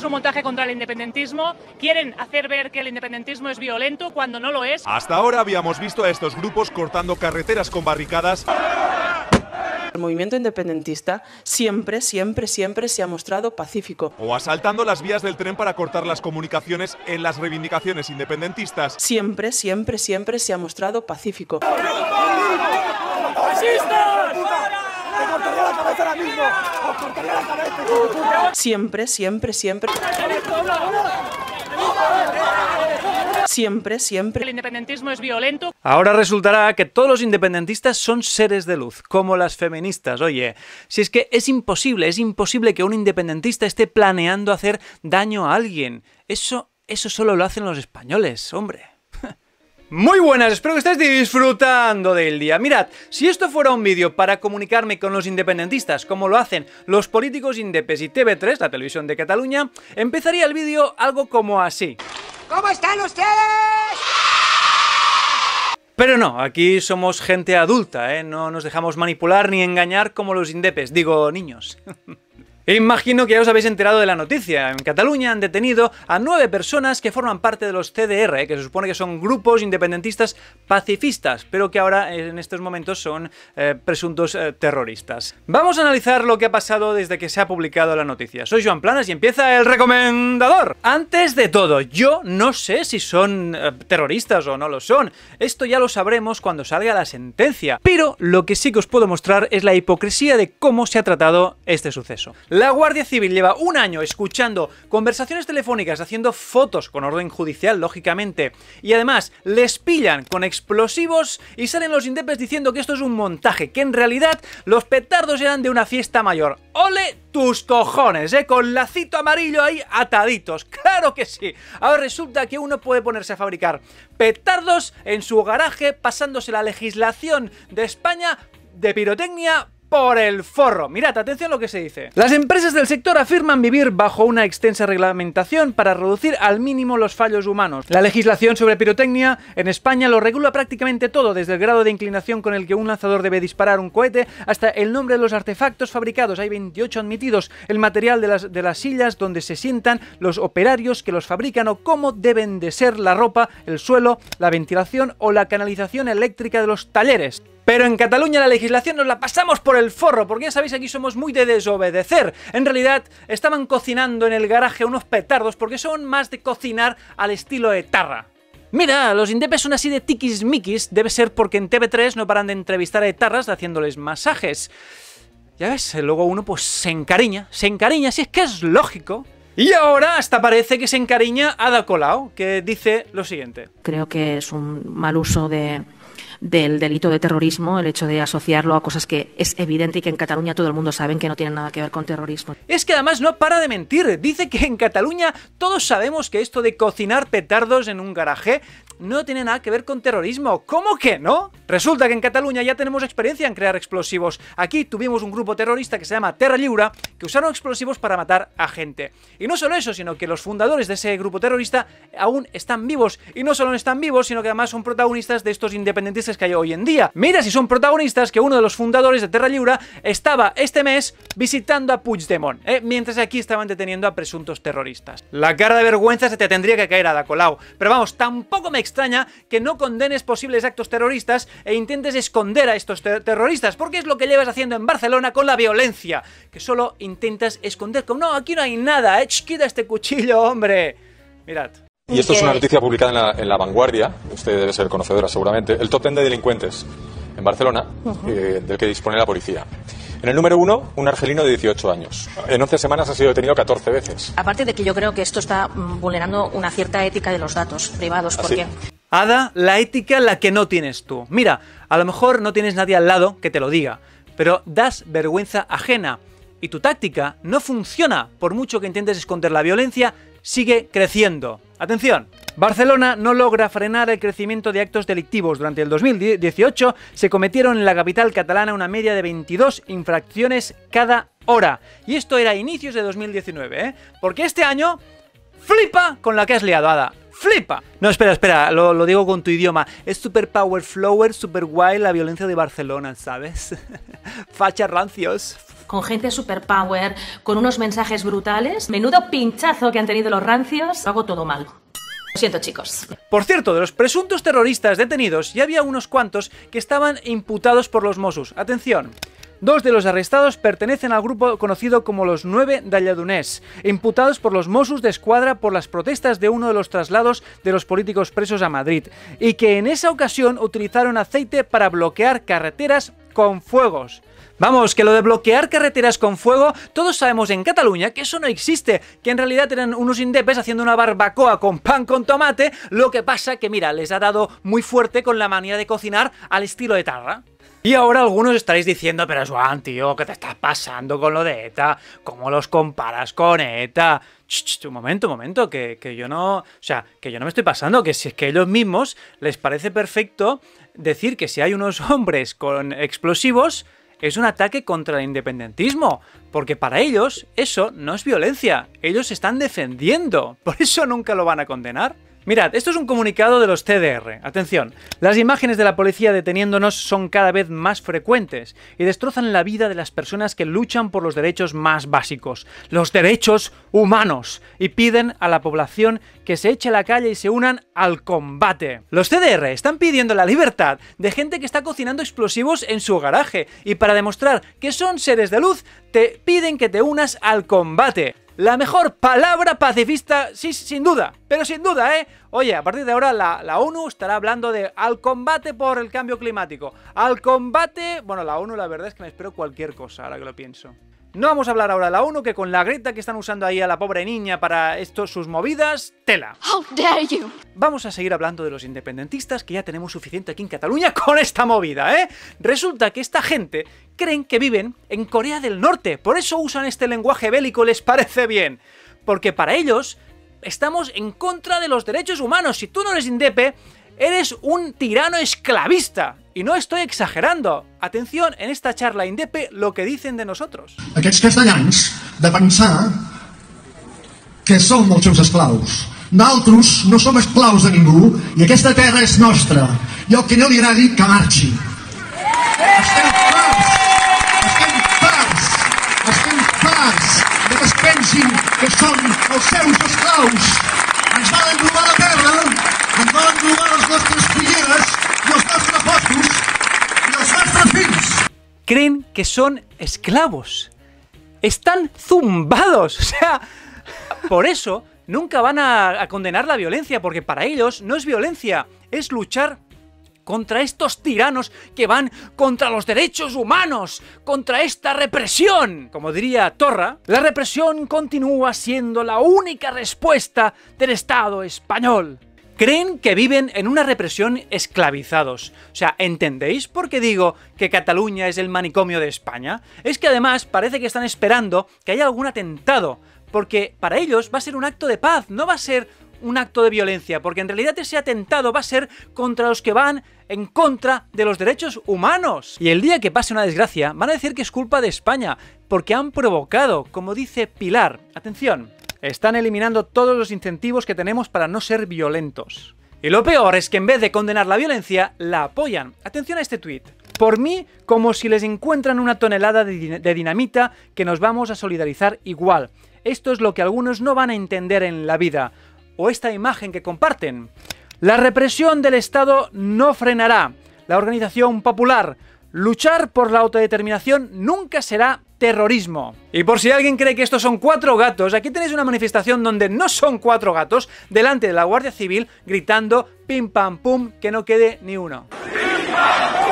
Es un montaje contra el independentismo. Quieren hacer ver que el independentismo es violento cuando no lo es. Hasta ahora habíamos visto a estos grupos cortando carreteras con barricadas. El movimiento independentista siempre, siempre, siempre se ha mostrado pacífico. O asaltando las vías del tren para cortar las comunicaciones en las reivindicaciones independentistas. Siempre, siempre, siempre se ha mostrado pacífico. Siempre, siempre, siempre. Siempre, siempre. El independentismo es violento. Ahora resultará que todos los independentistas son seres de luz, como las feministas. Oye, si es que es imposible, es imposible que un independentista esté planeando hacer daño a alguien. Eso, eso solo lo hacen los españoles, hombre. Muy buenas, espero que estéis disfrutando del día. Mirad, si esto fuera un vídeo para comunicarme con los independentistas, como lo hacen los políticos indepes y TV3, la televisión de Cataluña, empezaría el vídeo algo como así. ¿Cómo están ustedes? Pero no, aquí somos gente adulta, ¿eh? no nos dejamos manipular ni engañar como los indepes, digo niños. E imagino que ya os habéis enterado de la noticia. En Cataluña han detenido a nueve personas que forman parte de los CDR, eh, que se supone que son grupos independentistas pacifistas, pero que ahora en estos momentos son eh, presuntos eh, terroristas. Vamos a analizar lo que ha pasado desde que se ha publicado la noticia. Soy Joan Planas y empieza el recomendador. Antes de todo, yo no sé si son terroristas o no lo son. Esto ya lo sabremos cuando salga la sentencia. Pero lo que sí que os puedo mostrar es la hipocresía de cómo se ha tratado este suceso. La Guardia Civil lleva un año escuchando conversaciones telefónicas, haciendo fotos con orden judicial, lógicamente. Y además, les pillan con explosivos y salen los indepes diciendo que esto es un montaje, que en realidad los petardos eran de una fiesta mayor. ¡Ole tus cojones, eh! Con lacito amarillo ahí ataditos. ¡Claro que sí! Ahora resulta que uno puede ponerse a fabricar petardos en su garaje pasándose la legislación de España de pirotecnia por el forro. Mirad, atención a lo que se dice. Las empresas del sector afirman vivir bajo una extensa reglamentación para reducir al mínimo los fallos humanos. La legislación sobre pirotecnia en España lo regula prácticamente todo, desde el grado de inclinación con el que un lanzador debe disparar un cohete hasta el nombre de los artefactos fabricados. Hay 28 admitidos, el material de las, de las sillas donde se sientan los operarios que los fabrican o cómo deben de ser la ropa, el suelo, la ventilación o la canalización eléctrica de los talleres. Pero en Cataluña la legislación nos la pasamos por el forro, porque ya sabéis, aquí somos muy de desobedecer. En realidad, estaban cocinando en el garaje unos petardos, porque son más de cocinar al estilo etarra. Mira, los indepes son así de tiquismiquis, debe ser porque en TV3 no paran de entrevistar a etarras haciéndoles masajes. Ya ves, luego uno pues se encariña, se encariña, si es que es lógico. Y ahora hasta parece que se encariña a Colau, que dice lo siguiente. Creo que es un mal uso de del delito de terrorismo, el hecho de asociarlo a cosas que es evidente y que en Cataluña todo el mundo sabe que no tienen nada que ver con terrorismo. Es que además no para de mentir, dice que en Cataluña todos sabemos que esto de cocinar petardos en un garaje no tiene nada que ver con terrorismo. ¿Cómo que no? Resulta que en Cataluña ya tenemos experiencia en crear explosivos. Aquí tuvimos un grupo terrorista que se llama Terra Lliura que usaron explosivos para matar a gente. Y no solo eso, sino que los fundadores de ese grupo terrorista aún están vivos. Y no solo están vivos, sino que además son protagonistas de estos independentistas que hay hoy en día. Mira si son protagonistas que uno de los fundadores de Terra Llura estaba este mes visitando a Puigdemont, eh, mientras aquí estaban deteniendo a presuntos terroristas. La cara de vergüenza se te tendría que caer a colau. pero vamos, tampoco me extraña que no condenes posibles actos terroristas e intentes esconder a estos terroristas, porque es lo que llevas haciendo en Barcelona con la violencia, que solo intentas esconder como, no, aquí no hay nada, ¿eh? quita este cuchillo, hombre. Mirad, y esto es una noticia publicada en la, Vanguardia, usted debe ser conocedora seguramente, el top 10 de delincuentes en Barcelona, eh, del que dispone la policía. En el número uno, un argelino de 18 años. En 11 semanas ha sido detenido 14 veces. Aparte de que yo creo que esto está mm, vulnerando una cierta ética de los datos privados, ah, porque... Ada, la ética la que no tienes tú. Mira, a lo mejor no tienes nadie al lado que te lo diga, pero das vergüenza ajena. Y tu táctica no funciona, por mucho que intentes esconder la violencia, sigue creciendo. Atención. Barcelona no logra frenar el crecimiento de actos delictivos. Durante el 2018 se cometieron en la capital catalana una media de 22 infracciones cada hora. Y esto era a inicios de 2019, ¿eh? Porque este año flipa con la que has liado, Ada flipa. No, espera, espera, lo, digo con tu idioma. Es super power flower, super guay la violencia de Barcelona, ¿sabes? ¡Facha rancios. Con gente super power, con unos mensajes brutales. Menudo pinchazo que han tenido los rancios. Hago todo mal. Lo siento, chicos. Por cierto, de los presuntos terroristas detenidos, ya había unos cuantos que estaban imputados por los Mossos. Atención. Dos de los arrestados pertenecen al grupo conocido como los Nueve Dalladunés, imputados por los Mossos de Escuadra por las protestas de uno de los traslados de los políticos presos a Madrid, y que en esa ocasión utilizaron aceite para bloquear carreteras con fuegos. Vamos, que lo de bloquear carreteras con fuego, todos sabemos en Cataluña que eso no existe, que en realidad eran unos indepes haciendo una barbacoa con pan con tomate, lo que pasa que mira, les ha dado muy fuerte con la manía de cocinar al estilo de tarra. Y ahora algunos estaréis diciendo, pero Juan, tío, ¿qué te estás pasando con lo de ETA? ¿Cómo los comparas con ETA? Ch, un momento, un momento, que, yo no... O sea, que yo no me estoy pasando, que si es que ellos mismos les parece perfecto decir que si hay unos hombres con explosivos, es un ataque contra el independentismo, porque para ellos eso no es violencia, ellos están defendiendo, por eso nunca lo van a condenar. Mirad, esto es un comunicado de los CDR. Atención, las imágenes de la policía deteniéndonos son cada vez más frecuentes y destrozan la vida de las personas que luchan por los derechos más básicos, los derechos humanos, y piden a la población que se eche a la calle y se unan al combate. Los CDR están pidiendo la libertad de gente que está cocinando explosivos en su garaje y para demostrar que son seres de luz, te piden que te unas al combate. La mejor palabra pacifista, sí, sin duda, pero sin duda, ¿eh? Oye, a partir de ahora la, la, ONU estará hablando de al combate por el cambio climático. Al combate... Bueno, la ONU la verdad es que me espero cualquier cosa, ahora que lo pienso. No vamos a hablar ahora la ONU, que con la greta que están usando ahí a la pobre niña para esto, sus movidas, tela. How dare you. Vamos a seguir hablando de los independentistas, que ya tenemos suficiente aquí en Cataluña con esta movida, ¿eh? Resulta que esta gente creen que viven en Corea del Norte, por eso usan este lenguaje bélico, les parece bien. Porque para ellos estamos en contra de los derechos humanos. Si tú no eres indepe, Eres un tirano esclavista. Y no estoy exagerando. Atención en esta charla indepe lo que dicen de nosotros. Aquests castellans de pensar que som els seus esclaus. Nosaltres no som esclaus de ningú i aquesta terra és nostra. I el que no li agradi, que marxi. creen que son esclavos. Están zumbados. O sea, por eso nunca van a, condenar la violencia, porque para ellos no es violencia, es luchar contra estos tiranos que van contra los derechos humanos, contra esta represión. Como diría Torra, la represión continúa siendo la única respuesta del Estado español creen que viven en una represión esclavizados. O sea, ¿entendéis por qué digo que Cataluña es el manicomio de España? Es que además parece que están esperando que haya algún atentado, porque para ellos va a ser un acto de paz, no va a ser un acto de violencia, porque en realidad ese atentado va a ser contra los que van en contra de los derechos humanos. Y el día que pase una desgracia, van a decir que es culpa de España, porque han provocado, como dice Pilar. Atención, están eliminando todos los incentivos que tenemos para no ser violentos. Y lo peor es que en vez de condenar la violencia, la apoyan. Atención a este tuit. Por mí, como si les encuentran una tonelada de dinamita que nos vamos a solidarizar igual. Esto es lo que algunos no van a entender en la vida. O esta imagen que comparten. La represión del Estado no frenará. La organización popular. Luchar por la autodeterminación nunca será terrorismo. Y por si alguien cree que estos son cuatro gatos, aquí tenéis una manifestación donde no son cuatro gatos, delante de la Guardia Civil, gritando pim pam pum, que no quede ni uno. ¡Pim, pam, pum!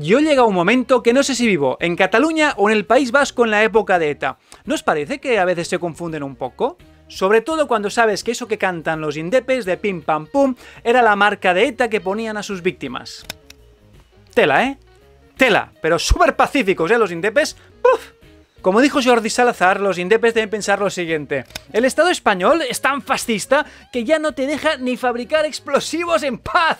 Yo llega un momento que no sé si vivo en Cataluña o en el País Vasco en la época de ETA. ¿No os parece que a veces se confunden un poco? Sobre todo cuando sabes que eso que cantan los indepes de pim pam pum era la marca de ETA que ponían a sus víctimas. Tela, ¿eh? Tela, pero súper pacíficos, ¿eh? Los indepes. ¡Puf! Como dijo Jordi Salazar, los indepes deben pensar lo siguiente. El Estado español es tan fascista que ya no te deja ni fabricar explosivos en paz.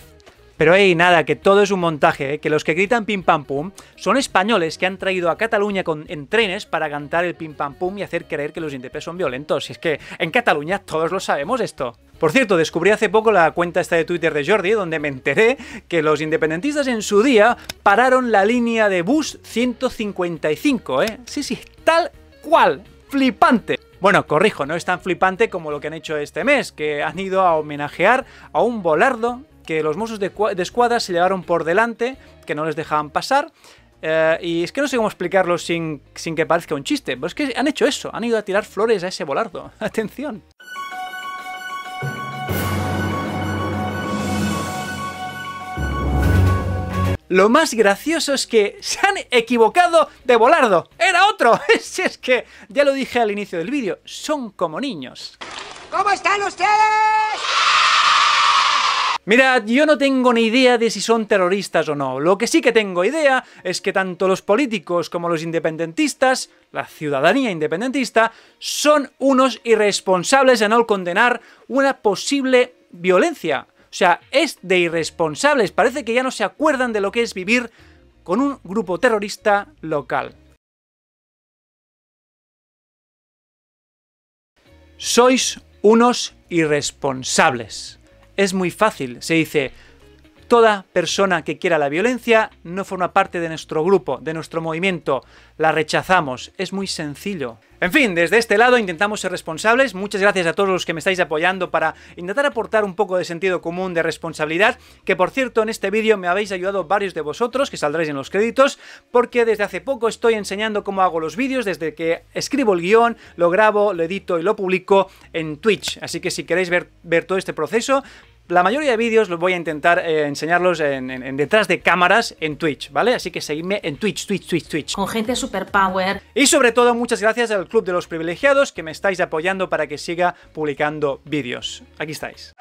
Pero hey, nada, que todo es un montaje, ¿eh? que los que gritan pim pam pum son españoles que han traído a Cataluña con, en trenes para cantar el pim pam pum y hacer creer que los independientes son violentos. Y es que en Cataluña todos lo sabemos esto. Por cierto, descubrí hace poco la cuenta esta de Twitter de Jordi, donde me enteré que los independentistas en su día pararon la línea de bus 155, ¿eh? Sí, sí, tal cual, flipante. Bueno, corrijo, no es tan flipante como lo que han hecho este mes, que han ido a homenajear a un volardo que los mozos de, Escuadra se llevaron por delante, que no les dejaban pasar. Eh, y es que no sé cómo explicarlo sin, que parezca un chiste, pero es que han hecho eso, han ido a tirar flores a ese volardo. Atención. Lo más gracioso es que se han equivocado de volardo. Era otro. es que ya lo dije al inicio del vídeo, son como niños. ¿Cómo están ustedes? Mirad, yo no tengo ni idea de si son terroristas o no. Lo que sí que tengo idea es que tanto los políticos como los independentistas, la ciudadanía independentista, son unos irresponsables en no condenar una posible violencia. O sea, es de irresponsables. Parece que ya no se acuerdan de lo que es vivir con un grupo terrorista local. Sois unos irresponsables es muy fácil. Se dice, Toda persona que quiera la violencia no forma parte de nuestro grupo, de nuestro movimiento. La rechazamos. Es muy sencillo. En fin, desde este lado intentamos ser responsables. Muchas gracias a todos los que me estáis apoyando para intentar aportar un poco de sentido común, de responsabilidad, que por cierto en este vídeo me habéis ayudado varios de vosotros, que saldréis en los créditos, porque desde hace poco estoy enseñando cómo hago los vídeos, desde que escribo el guión, lo grabo, lo edito y lo publico en Twitch. Así que si queréis ver, ver todo este proceso, la mayoría de vídeos los voy a intentar eh, enseñarlos en, detrás de cámaras en Twitch, ¿vale? Así que seguidme en Twitch, Twitch, Twitch, Twitch. Con gente superpower. Y sobre todo, muchas gracias al Club de los Privilegiados que me estáis apoyando para que siga publicando vídeos. Aquí estáis.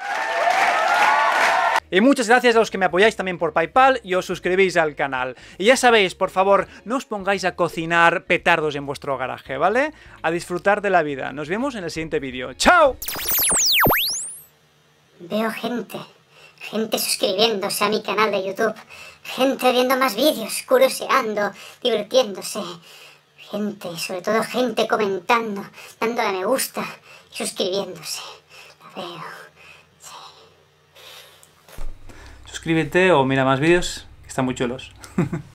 Y muchas gracias a los que me apoyáis también por Paypal y os suscribís al canal. Y ya sabéis, por favor, no os pongáis a cocinar petardos en vuestro garaje, ¿vale? A disfrutar de la vida. Nos vemos en el siguiente vídeo. ¡Chao! Veo gente, gente suscribiéndose a mi canal de YouTube, gente viendo más vídeos, curioseando, divirtiéndose, gente, sobre todo gente comentando, dando a me gusta y suscribiéndose. La veo. Sí. Suscríbete o mira más vídeos, que están muy chulos.